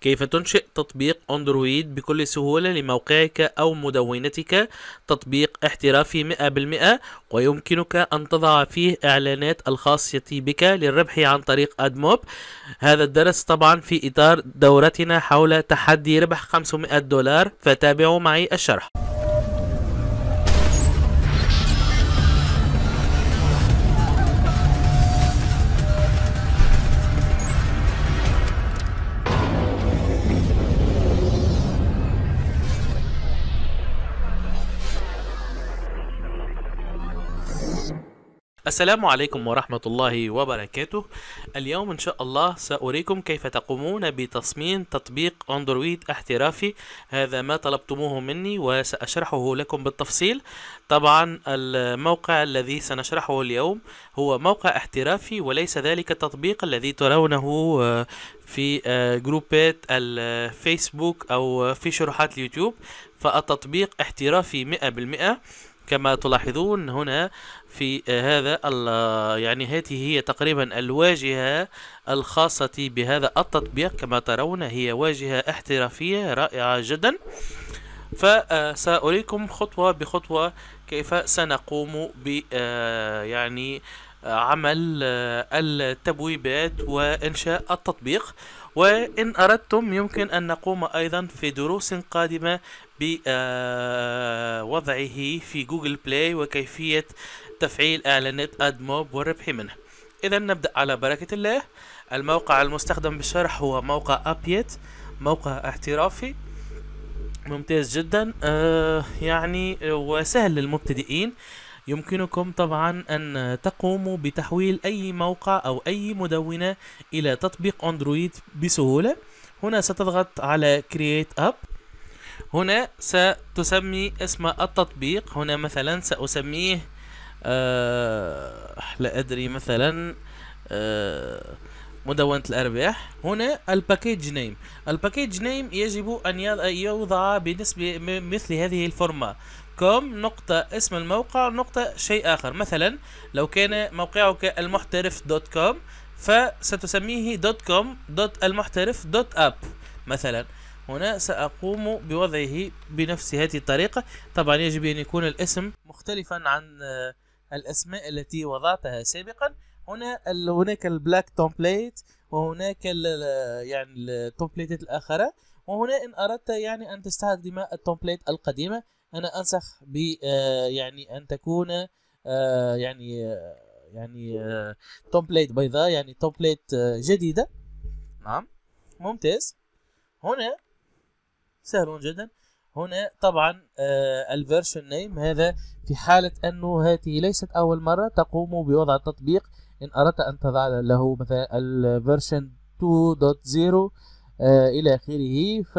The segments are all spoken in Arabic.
كيف تنشئ تطبيق اندرويد بكل سهولة لموقعك أو مدونتك تطبيق احترافي 100% ويمكنك أن تضع فيه إعلانات الخاصة بك للربح عن طريق أدموب هذا الدرس طبعا في إطار دورتنا حول تحدي ربح 500 دولار فتابعوا معي الشرح السلام عليكم ورحمة الله وبركاته اليوم إن شاء الله سأريكم كيف تقومون بتصميم تطبيق أندرويد احترافي هذا ما طلبتموه مني وسأشرحه لكم بالتفصيل طبعا الموقع الذي سنشرحه اليوم هو موقع احترافي وليس ذلك التطبيق الذي ترونه آه، في آه، جروبات الفيسبوك أو في شروحات اليوتيوب فالتطبيق احترافي 100% كما تلاحظون هنا في هذا يعني هذه هي تقريبا الواجهة الخاصة بهذا التطبيق كما ترون هي واجهة احترافية رائعة جدا فسأريكم خطوة بخطوة كيف سنقوم ب آه، يعني آه، عمل آه، التبويبات وإنشاء التطبيق وإن أردتم يمكن أن نقوم أيضا في دروس قادمة بوضعه آه، في جوجل بلاي وكيفية تفعيل إعلانات أدموب والربح منه إذا نبدأ على بركة الله الموقع المستخدم بالشرح هو موقع أبيت موقع احترافي ممتاز جدا آه، يعني وسهل للمبتدئين يمكنكم طبعا أن تقوموا بتحويل أي موقع أو أي مدونة إلى تطبيق أندرويد بسهولة هنا ستضغط على Create App هنا ستسمي اسم التطبيق هنا مثلا سأسميه آه لا أدري مثلا آه مدونة الأرباح هنا الباكيج نيم الباكيج نيم يجب أن يوضع بنسبة مثل هذه الفورما كوم نقطة اسم الموقع نقطة شيء آخر مثلا لو كان موقعك المحترف دوت كوم فستسميه دوت كوم دوت المحترف دوت أب مثلا هنا سأقوم بوضعه بنفس هذه الطريقة طبعا يجب أن يكون الاسم مختلفا عن آه، الأسماء التي وضعتها سابقا هنا هناك البلاك تومبليت وهناك الـ يعني التومبليت الأخرى وهنا إن أردت يعني أن تستخدم التومبليت القديمة أنا أنصح ب آه، يعني أن تكون آه، يعني يعني تومبليت بيضاء يعني تومبليت جديدة نعم ممتاز هنا سهل جدا هنا طبعا آه، الفيرشن نيم هذا في حالة أنه هذه ليست أول مرة تقوم بوضع التطبيق إن أردت أن تضع له مثلا الفيرشن 2.0 آه، إلى آخره ف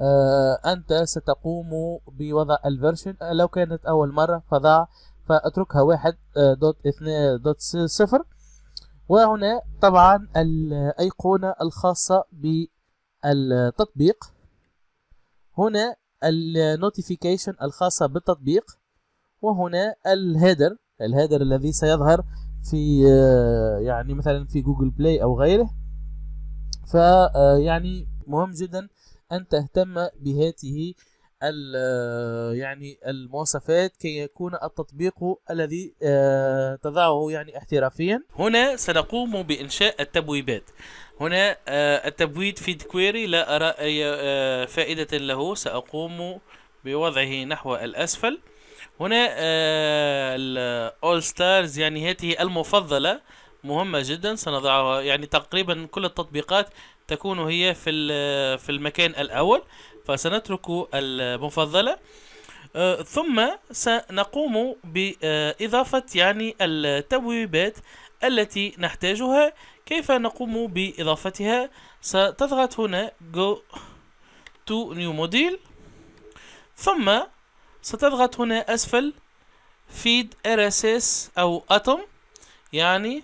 آه، أنت ستقوم بوضع الفيرشن لو كانت أول مرة فضع فأتركها واحد دوت اثنين دوت صفر وهنا طبعا الأيقونة الخاصة بالتطبيق هنا النوتيفيكيشن الخاصة بالتطبيق وهنا الهيدر الهيدر الذي سيظهر في آه، يعني مثلا في جوجل بلاي او غيره فيعني آه، مهم جدا ان تهتم بهاته يعني المواصفات كي يكون التطبيق الذي آه، تضعه يعني احترافيا هنا سنقوم بإنشاء التبويبات هنا آه، التبويب في كويري لا أرى أي آه، فائدة له سأقوم بوضعه نحو الأسفل هنا الأول ستارز يعني هذه المفضلة مهمة جدا سنضعها يعني تقريبا كل التطبيقات تكون هي في في المكان الأول فسنترك المفضلة أه، ثم سنقوم بإضافة يعني التبويبات التي نحتاجها كيف نقوم بإضافتها ستضغط هنا go to new model ثم ستضغط هنا أسفل feed RSS أو atom يعني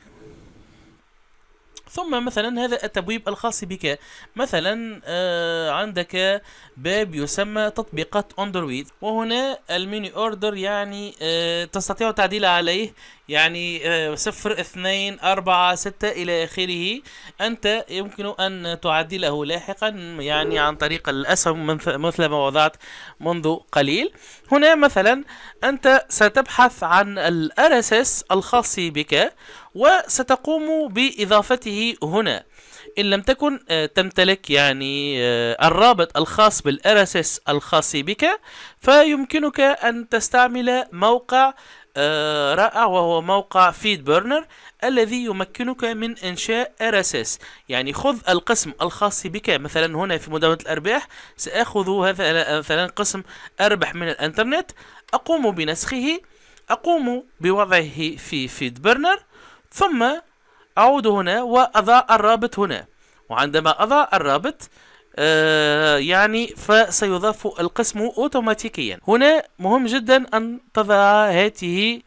ثم مثلا هذا التبويب الخاص بك مثلا آه، عندك باب يسمى تطبيقات اندرويد وهنا الميني اوردر يعني آه، تستطيع التعديل عليه يعني آه، صفر اثنين أربعة ستة إلى آخره أنت يمكن أن تعدله لاحقا يعني عن طريق الأسهم مثل ما وضعت منذ قليل هنا مثلا أنت ستبحث عن الأرسس الخاص بك وستقوم بإضافته هنا إن لم تكن آه، تمتلك يعني آه، الرابط الخاص بالارسس الخاص بك فيمكنك أن تستعمل موقع آه، رائع وهو موقع فيد برنر الذي يمكنك من إنشاء ارسس يعني خذ القسم الخاص بك مثلا هنا في مدونة الأرباح سأخذ هذا مثلا قسم أربح من الإنترنت أقوم بنسخه أقوم بوضعه في فيد برنر ثم أعود هنا وأضع الرابط هنا وعندما أضع الرابط آه يعني فسيضاف القسم أوتوماتيكيا هنا مهم جدا أن تضع هذه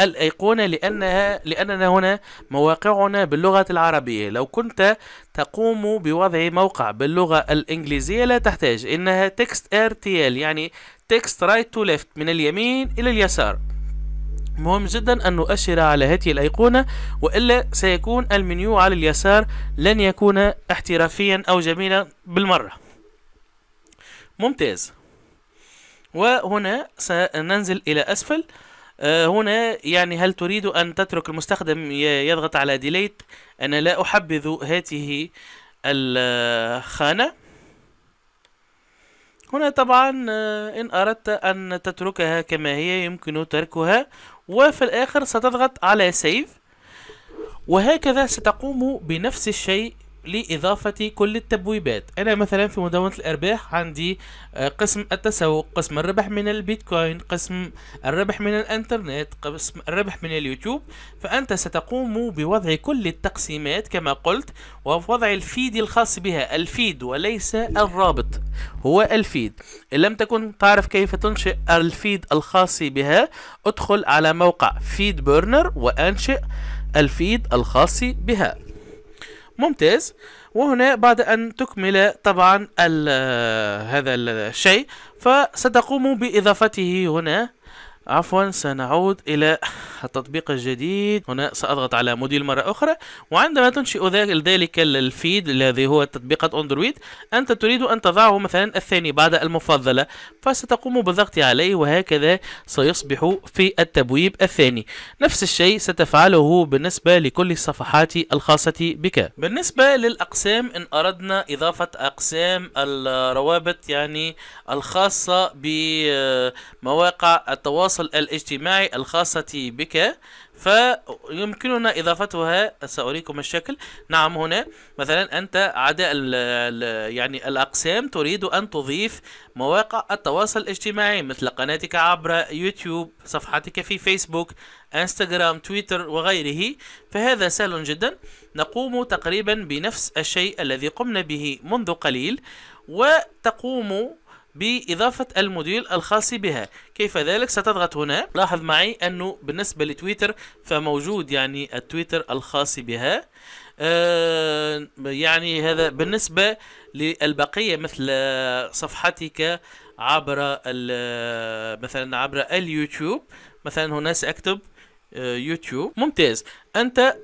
الأيقونة لأنها لأننا هنا مواقعنا باللغة العربية لو كنت تقوم بوضع موقع باللغة الإنجليزية لا تحتاج إنها text RTL يعني text right to left من اليمين إلى اليسار مهم جدا أن نؤشر على هذه الأيقونة وإلا سيكون المنيو على اليسار لن يكون احترافيا أو جميلا بالمرة ممتاز وهنا سننزل إلى أسفل آه، هنا يعني هل تريد أن تترك المستخدم يضغط على ديليت أنا لا أحبذ هذه الخانة هنا طبعا آه، إن أردت أن تتركها كما هي يمكن تركها وفي الآخر ستضغط على سيف وهكذا ستقوم بنفس الشيء لإضافة كل التبويبات أنا مثلا في مدونة الأرباح عندي آه، قسم التسوق قسم الربح من البيتكوين قسم الربح من الأنترنت قسم الربح من اليوتيوب فأنت ستقوم بوضع كل التقسيمات كما قلت ووضع الفيد الخاص بها الفيد وليس الرابط هو الفيد إن لم تكن تعرف كيف تنشئ الفيد الخاص بها ادخل على موقع فيد بيرنر وأنشئ الفيد الخاص بها ممتاز وهنا بعد أن تكمل طبعا هذا الشيء فستقوم بإضافته هنا عفوا سنعود إلى التطبيق الجديد هنا سأضغط على موديل مرة أخرى وعندما تنشئ ذلك الفيد الذي هو تطبيق أندرويد أنت تريد أن تضعه مثلا الثاني بعد المفضلة فستقوم بالضغط عليه وهكذا سيصبح في التبويب الثاني نفس الشيء ستفعله بالنسبة لكل الصفحات الخاصة بك بالنسبة للأقسام إن أردنا إضافة أقسام الروابط يعني الخاصة بمواقع التواصل التواصل الاجتماعي الخاصة بك فيمكننا إضافتها سأريكم الشكل نعم هنا مثلا أنت عدا الـ يعني الأقسام تريد أن تضيف مواقع التواصل الاجتماعي مثل قناتك عبر يوتيوب صفحتك في فيسبوك انستغرام تويتر وغيره فهذا سهل جدا نقوم تقريبا بنفس الشيء الذي قمنا به منذ قليل وتقوم بإضافة الموديل الخاص بها كيف ذلك ستضغط هنا لاحظ معي أنه بالنسبة لتويتر فموجود يعني التويتر الخاص بها آه، يعني هذا بالنسبة للبقية مثل صفحتك عبر مثلا عبر اليوتيوب مثلا هنا سأكتب آه، يوتيوب ممتاز أنت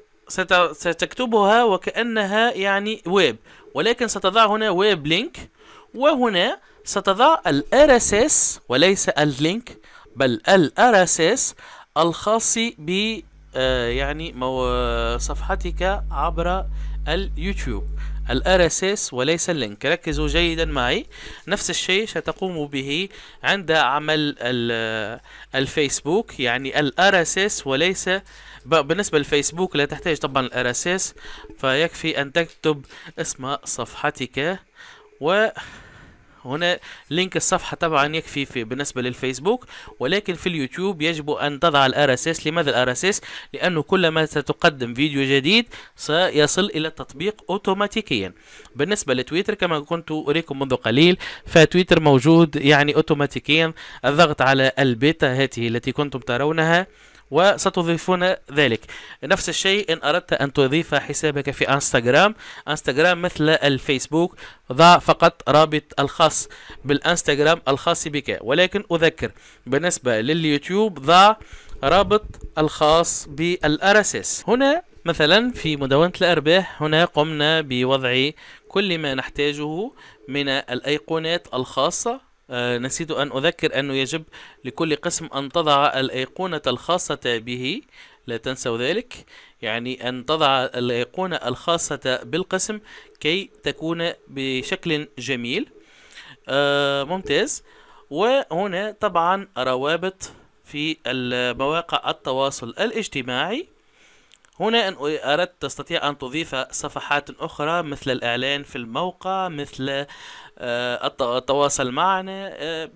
ستكتبها وكأنها يعني ويب ولكن ستضع هنا ويب لينك وهنا ستضع الار اس اس وليس اللينك بل الار اس اس الخاص ب آه، يعني صفحتك عبر اليوتيوب الار اس اس وليس اللينك ركزوا جيدا معي نفس الشيء ستقوم به عند عمل الفيسبوك آه، يعني الار اس اس وليس بالنسبه للفيسبوك لا تحتاج طبعا الار اس اس فيكفي ان تكتب اسم صفحتك و هنا لينك الصفحة طبعا يكفي في بالنسبة للفيسبوك ولكن في اليوتيوب يجب أن تضع الار اس اس لماذا الار اس اس لأنه كلما ستقدم فيديو جديد سيصل إلى التطبيق أوتوماتيكيا بالنسبة لتويتر كما كنت أريكم منذ قليل فتويتر موجود يعني أوتوماتيكيا الضغط على البيتا هذه التي كنتم ترونها وستضيفون ذلك نفس الشيء إن أردت أن تضيف حسابك في انستغرام انستغرام مثل الفيسبوك ضع فقط رابط الخاص بالانستغرام الخاص بك ولكن أذكر بالنسبة لليوتيوب ضع رابط الخاص بالار اس اس هنا مثلا في مدونة الأرباح هنا قمنا بوضع كل ما نحتاجه من الأيقونات الخاصة آه، نسيت أن أذكر أنه يجب لكل قسم أن تضع الأيقونة الخاصة به لا تنسوا ذلك يعني أن تضع الأيقونة الخاصة بالقسم كي تكون بشكل جميل آه، ممتاز وهنا طبعا روابط في مواقع التواصل الاجتماعي هنا إن أردت تستطيع أن تضيف صفحات أخرى مثل الإعلان في الموقع مثل آه، التواصل معنا آه،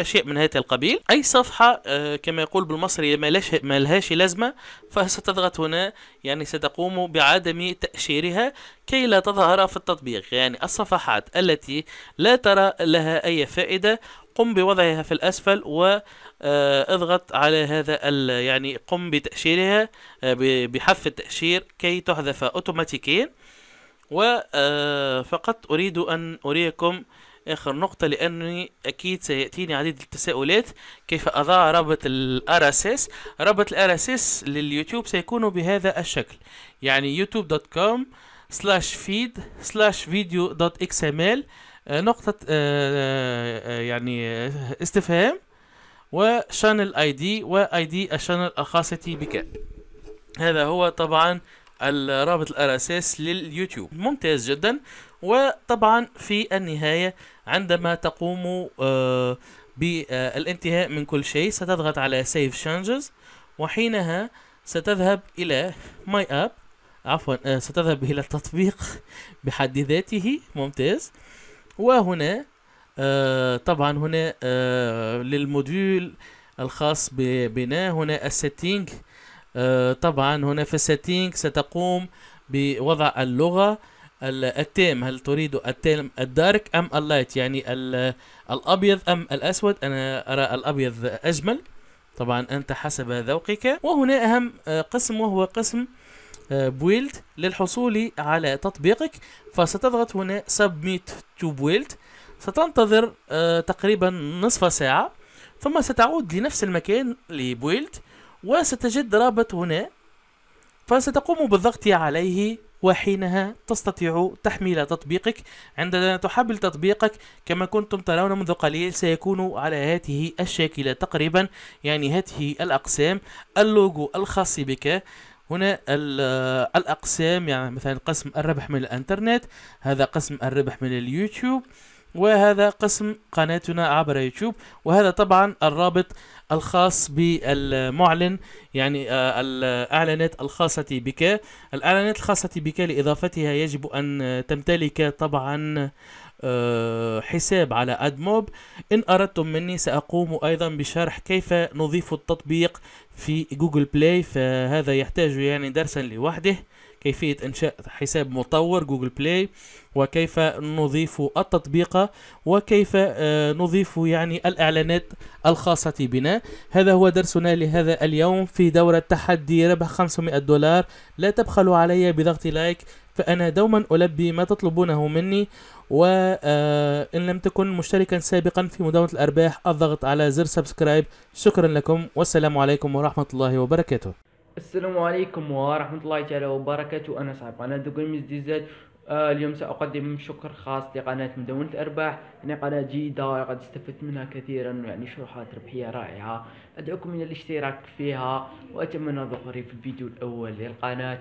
أشياء من هذا القبيل أي صفحة آه، كما يقول بالمصري ما لهاش لازمة فستضغط هنا يعني ستقوم بعدم تأشيرها كي لا تظهر في التطبيق يعني الصفحات التي لا ترى لها أي فائدة قم بوضعها في الأسفل واضغط آه، على هذا يعني قم بتأشيرها آه، بحذف التأشير كي تحذف أوتوماتيكيا وفقط آه، أريد أن أريكم آخر نقطة لأنني أكيد سيأتيني عديد التساؤلات كيف أضع رابط الار اس اس رابط الار اس اس لليوتيوب سيكون بهذا الشكل يعني youtube.com slash feed slash video.xml آه، نقطة آه، آه، يعني استفهام وشانل اي دي واي دي الشانل الخاصة بك هذا هو طبعا الرابط الأساس لليوتيوب ممتاز جدا وطبعا في النهاية عندما تقوم بالانتهاء من كل شيء ستضغط على سيف Changes وحينها ستذهب إلى ماي اب عفوا ستذهب إلى التطبيق بحد ذاته ممتاز وهنا آه طبعا هنا آه للموديول الخاص بنا هنا السيتينج آه طبعا هنا في السيتينج ستقوم بوضع اللغة التام هل تريد التام الدارك أم اللايت يعني الأبيض أم الأسود أنا أرى الأبيض أجمل طبعا أنت حسب ذوقك وهنا أهم آه، قسم وهو قسم بويلد للحصول على تطبيقك فستضغط هنا سبميت تو بويلد ستنتظر آه، تقريبا نصف ساعة ثم ستعود لنفس المكان لبويلد وستجد رابط هنا فستقوم بالضغط عليه وحينها تستطيع تحميل تطبيقك عندما تحمل تطبيقك كما كنتم ترون منذ قليل سيكون على هذه الشاكلة تقريبا يعني هذه الأقسام اللوجو الخاص بك هنا الأقسام يعني مثلا قسم الربح من الإنترنت هذا قسم الربح من اليوتيوب وهذا قسم قناتنا عبر يوتيوب وهذا طبعا الرابط الخاص بالمعلن يعني آه، الإعلانات الخاصة بك الإعلانات الخاصة بك لإضافتها يجب أن تمتلك طبعا آه، حساب على أدموب إن أردتم مني سأقوم أيضا بشرح كيف نضيف التطبيق في جوجل بلاي فهذا يحتاج يعني درسا لوحده كيفية إنشاء حساب مطور جوجل بلاي وكيف نضيف التطبيق وكيف آه، نضيف يعني الإعلانات الخاصة بنا هذا هو درسنا لهذا اليوم في دورة تحدي ربح 500 دولار لا تبخلوا علي بضغط لايك فأنا دوما ألبي ما تطلبونه مني وإن آه، لم تكن مشتركا سابقا في مدونة الأرباح الضغط على زر سبسكرايب شكرا لكم والسلام عليكم ورحمة الله وبركاته السلام عليكم ورحمة الله تعالى وبركاته أنا صاحب قناة دوغيمز ديزات آه اليوم سأقدم شكر خاص لقناة مدونة الأرباح يعني قناة جيدة قد استفدت منها كثيرا يعني شروحات ربحية رائعة أدعوكم إلى الاشتراك فيها وأتمنى ظهوري في الفيديو الأول للقناة